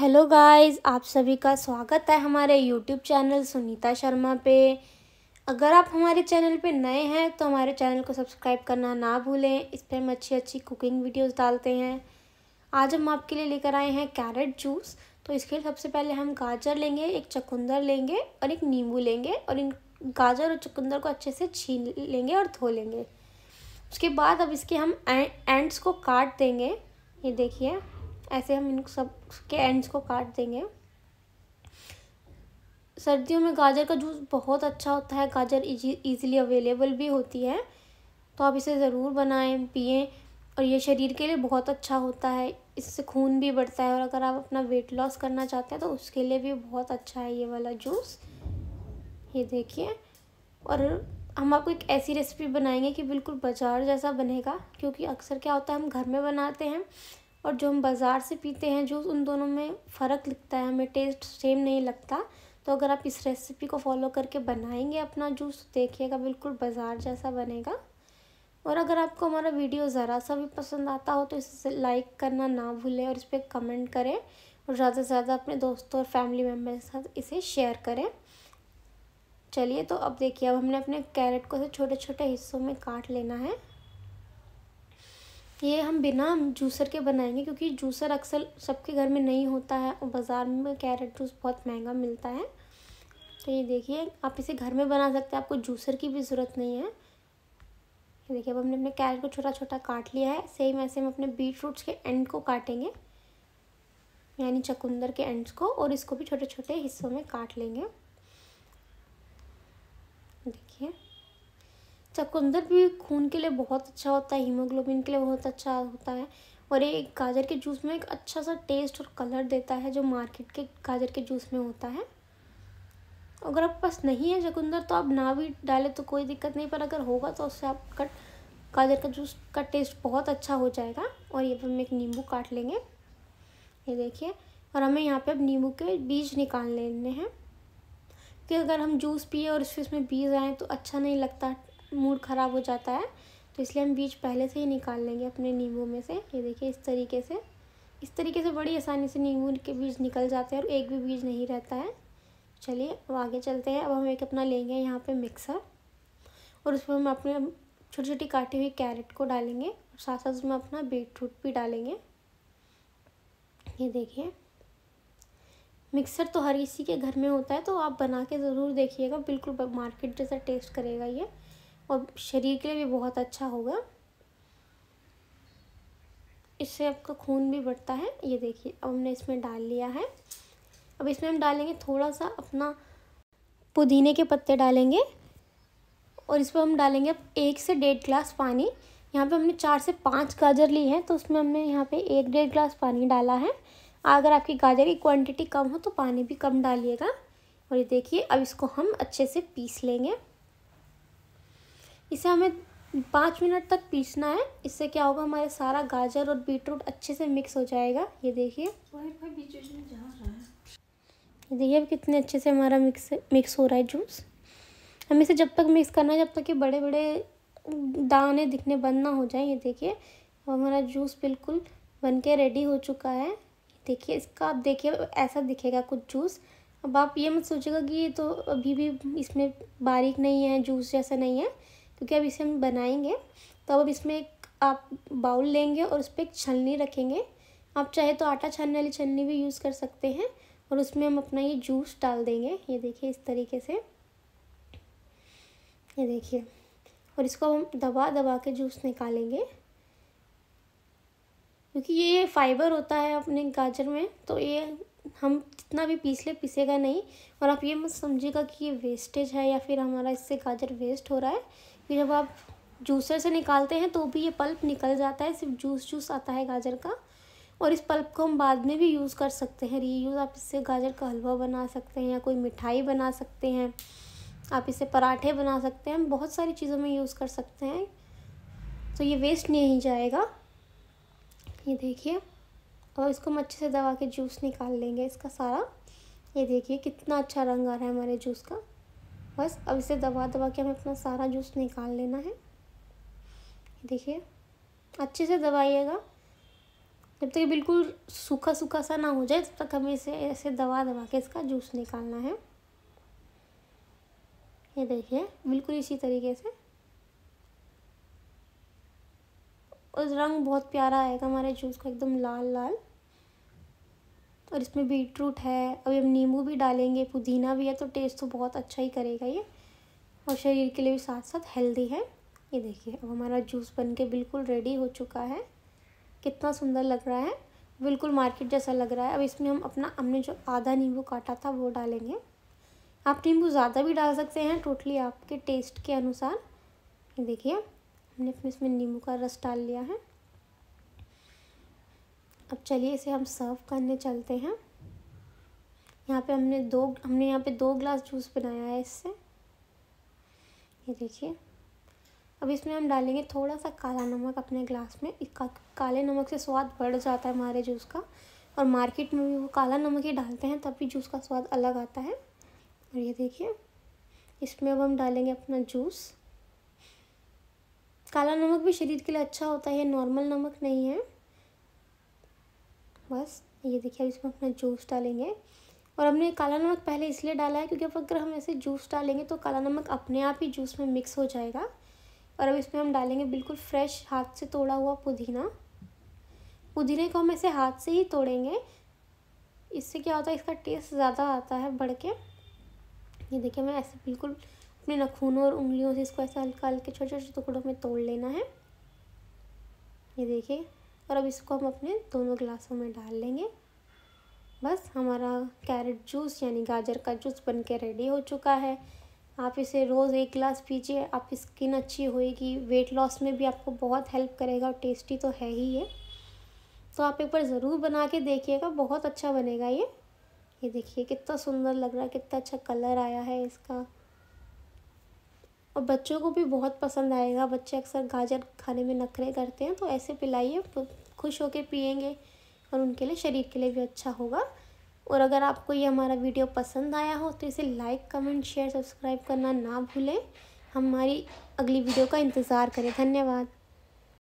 hello guys आप सभी का स्वागत है हमारे यूट्यूब चैनल सुनीता शर्मा पे अगर आप हमारे चैनल पे नए हैं तो हमारे चैनल को सब्सक्राइब करना ना भूलें इस पर हम अच्छी अच्छी कुकिंग वीडियोस डालते हैं आज हम आपके लिए लेकर आए हैं कैरेट जूस तो इसके लिए सबसे पहले हम गाजर लेंगे एक चकुंदर लेंगे और एक नींबू लेंगे और इन गाजर और चकुंदर को अच्छे से छीन लेंगे और धो लेंगे उसके बाद अब इसके हम एंड्स को काट देंगे ये देखिए ऐसे हम इन सब के एंड्स को काट देंगे सर्दियों में गाजर का जूस बहुत अच्छा होता है गाजर ईजिली अवेलेबल भी होती है तो आप इसे ज़रूर बनाएं पिएं और ये शरीर के लिए बहुत अच्छा होता है इससे खून भी बढ़ता है और अगर आप अपना वेट लॉस करना चाहते हैं तो उसके लिए भी बहुत अच्छा है ये वाला जूस ये देखिए और हम आपको एक ऐसी रेसिपी बनाएंगे कि बिल्कुल बाजार जैसा बनेगा क्योंकि अक्सर क्या होता है हम घर में बनाते हैं और जो हम बाज़ार से पीते हैं जूस उन दोनों में फ़र्क लगता है हमें टेस्ट सेम नहीं लगता तो अगर आप इस रेसिपी को फॉलो करके बनाएंगे अपना जूस तो देखिएगा बिल्कुल बाज़ार जैसा बनेगा और अगर आपको हमारा वीडियो ज़रा सा भी पसंद आता हो तो इसे लाइक करना ना भूलें और इस पर कमेंट करें और ज़्यादा से ज़्यादा अपने दोस्तों और फैमिली मेम्बर के साथ इसे शेयर करें चलिए तो अब देखिए अब हमने अपने कैरेट को छोटे छोटे हिस्सों में काट लेना है ये हम बिना जूसर के बनाएंगे क्योंकि जूसर अक्सर सबके घर में नहीं होता है और बाज़ार में कैरेट जूस बहुत महंगा मिलता है तो ये देखिए आप इसे घर में बना सकते हैं आपको जूसर की भी ज़रूरत नहीं है देखिए अब हमने अपने कैरेट को छोटा छोटा काट लिया है सेम ऐसे हम अपने बीट रूट्स के एंड को काटेंगे यानी चकुंदर के एंड्स को और इसको भी छोटे छोटे हिस्सों में काट लेंगे देखिए चकुंदर भी खून के लिए बहुत अच्छा होता है हीमोग्लोबिन के लिए बहुत अच्छा होता है और ये गाजर के जूस में एक अच्छा सा टेस्ट और कलर देता है जो मार्केट के गाजर के जूस में होता है अगर आपके पास नहीं है चकुंदर तो आप ना भी डालें तो कोई दिक्कत नहीं पर अगर होगा तो उससे आप कट गाजर का जूस का टेस्ट बहुत अच्छा हो जाएगा और ये हम एक नींबू काट लेंगे ये देखिए और हमें यहाँ पे अब नींबू के बीज निकाल लेने हैं कि अगर हम जूस पिए और इसमें बीज आए तो अच्छा नहीं लगता मूड ख़राब हो जाता है तो इसलिए हम बीज पहले से ही निकाल लेंगे अपने नींबू में से ये देखिए इस तरीके से इस तरीके से बड़ी आसानी से नींबू के बीज निकल जाते हैं और एक भी बीज नहीं रहता है चलिए अब आगे चलते हैं अब हम एक अपना लेंगे यहाँ पे मिक्सर और उसमें हम अपने छोटी छोटी काटी हुई कैरेट को डालेंगे और साथ साथ उसमें अपना बीट रूट भी डालेंगे ये देखिए मिक्सर तो हर किसी के घर में होता है तो आप बना के ज़रूर देखिएगा बिल्कुल मार्केट जैसा टेस्ट करेगा ये और शरीर के लिए भी बहुत अच्छा होगा इससे आपका खून भी बढ़ता है ये देखिए अब हमने इसमें डाल लिया है अब इसमें हम डालेंगे थोड़ा सा अपना पुदीने के पत्ते डालेंगे और इस पर हम डालेंगे अब एक से डेढ़ ग्लास पानी यहाँ पे हमने चार से पाँच गाजर ली है तो उसमें हमने यहाँ पे एक डेढ़ ग्लास पानी डाला है अगर आपकी गाजर की क्वांटिटी कम हो तो पानी भी कम डालिएगा और ये देखिए अब इसको हम अच्छे से पीस लेंगे इसे हमें पाँच मिनट तक पीसना है इससे क्या होगा हमारा सारा गाजर और बीटरूट अच्छे से मिक्स हो जाएगा ये देखिए ये देखिए अब कितने अच्छे से हमारा मिक्स मिक्स हो रहा है जूस हम इसे जब तक मिक्स करना है जब तक ये बड़े बड़े दाने दिखने बंद ना हो जाए ये देखिए हमारा जूस बिल्कुल बन के रेडी हो चुका है देखिए इसका आप देखिए ऐसा दिखेगा कुछ जूस अब आप ये मत सोचिएगा कि ये तो अभी भी इसमें बारीक नहीं है जूस जैसा नहीं है क्योंकि अब इसे हम बनाएंगे तो अब इसमें एक आप बाउल लेंगे और उस पर एक छलनी रखेंगे आप चाहे तो आटा छानने वाली छलनी भी यूज़ कर सकते हैं और उसमें हम अपना ये जूस डाल देंगे ये देखिए इस तरीके से ये देखिए और इसको हम दबा दबा के जूस निकालेंगे क्योंकि ये फाइबर होता है अपने गाजर में तो ये हम जितना भी पीस ले पीसेगा नहीं और आप ये मत समझिएगा कि ये वेस्टेज है या फिर हमारा इससे गाजर वेस्ट हो रहा है कि जब आप जूसर से निकालते हैं तो भी ये पल्प निकल जाता है सिर्फ जूस जूस आता है गाजर का और इस पल्प को हम बाद में भी यूज़ कर सकते हैं यूज़ आप इससे गाजर का हलवा बना सकते हैं या कोई मिठाई बना सकते हैं आप इसे पराठे बना सकते हैं बहुत सारी चीज़ों में यूज़ कर सकते हैं तो ये वेस्ट नहीं जाएगा ये देखिए और इसको हम अच्छे से दबा के जूस निकाल लेंगे इसका सारा ये देखिए कितना अच्छा रंग आ रहा है हमारे जूस का बस अब इसे दबा दबा के हमें अपना सारा जूस निकाल लेना है देखिए अच्छे से दबाइएगा जब तक बिल्कुल सूखा सूखा सा ना हो जाए तब तक हमें इसे ऐसे दबा दबा के इसका जूस निकालना है ये देखिए बिल्कुल इसी तरीके से और रंग बहुत प्यारा आएगा हमारे जूस का एकदम लाल लाल और इसमें बीट रूट है अभी हम नींबू भी डालेंगे पुदीना भी है तो टेस्ट तो बहुत अच्छा ही करेगा ये और शरीर के लिए भी साथ साथ हेल्दी है ये देखिए अब हमारा जूस बन के बिल्कुल रेडी हो चुका है कितना सुंदर लग रहा है बिल्कुल मार्केट जैसा लग रहा है अब इसमें हम अपना हमने जो आधा नींबू काटा था वो डालेंगे आप नींबू ज़्यादा भी डाल सकते हैं टोटली आपके टेस्ट के अनुसार देखिए हमने अपने इसमें नींबू का रस डाल लिया है अब चलिए इसे हम सर्व करने चलते हैं यहाँ पे हमने दो हमने यहाँ पे दो ग्लास जूस बनाया है इससे ये देखिए अब इसमें हम डालेंगे थोड़ा सा काला नमक अपने ग्लास में का, काले नमक से स्वाद बढ़ जाता है हमारे जूस का और मार्केट में भी वो काला नमक ही डालते हैं तब भी जूस का स्वाद अलग आता है और ये देखिए इसमें अब हम डालेंगे अपना जूस काला नमक भी शरीर के लिए अच्छा होता है नॉर्मल नमक नहीं है बस ये देखिए अब इसमें अपना जूस डालेंगे और हमने काला नमक पहले इसलिए डाला है क्योंकि अब अगर हम ऐसे जूस डालेंगे तो काला नमक अपने आप ही जूस में मिक्स हो जाएगा और अब इसमें हम डालेंगे बिल्कुल फ्रेश हाथ से तोड़ा हुआ पुदीना पुदीने को हम ऐसे हाथ से ही तोड़ेंगे इससे क्या होता है इसका टेस्ट ज़्यादा आता है बढ़ के ये देखिए मैं ऐसे बिल्कुल अपने नखूनों और उंगलियों से इसको ऐसे हल्का हल्के छोटे छोटे टुकड़ों में तोड़ लेना है ये देखिए और अब इसको हम अपने दोनों गिलासों में डाल लेंगे बस हमारा कैरेट जूस यानी गाजर का जूस बन के रेडी हो चुका है आप इसे रोज़ एक गिलास पीजिए आपकी स्किन अच्छी होएगी वेट लॉस में भी आपको बहुत हेल्प करेगा और टेस्टी तो है ही ये तो आप एक बार ज़रूर बना के देखिएगा बहुत अच्छा बनेगा ये ये देखिए कितना सुंदर लग रहा है कितना अच्छा कलर आया है इसका और बच्चों को भी बहुत पसंद आएगा बच्चे अक्सर गाजर खाने में नखरे करते हैं तो ऐसे पिलाइए खुश होकर पियेंगे और उनके लिए शरीर के लिए भी अच्छा होगा और अगर आपको ये हमारा वीडियो पसंद आया हो तो इसे लाइक कमेंट शेयर सब्सक्राइब करना ना भूलें हमारी अगली वीडियो का इंतज़ार करें धन्यवाद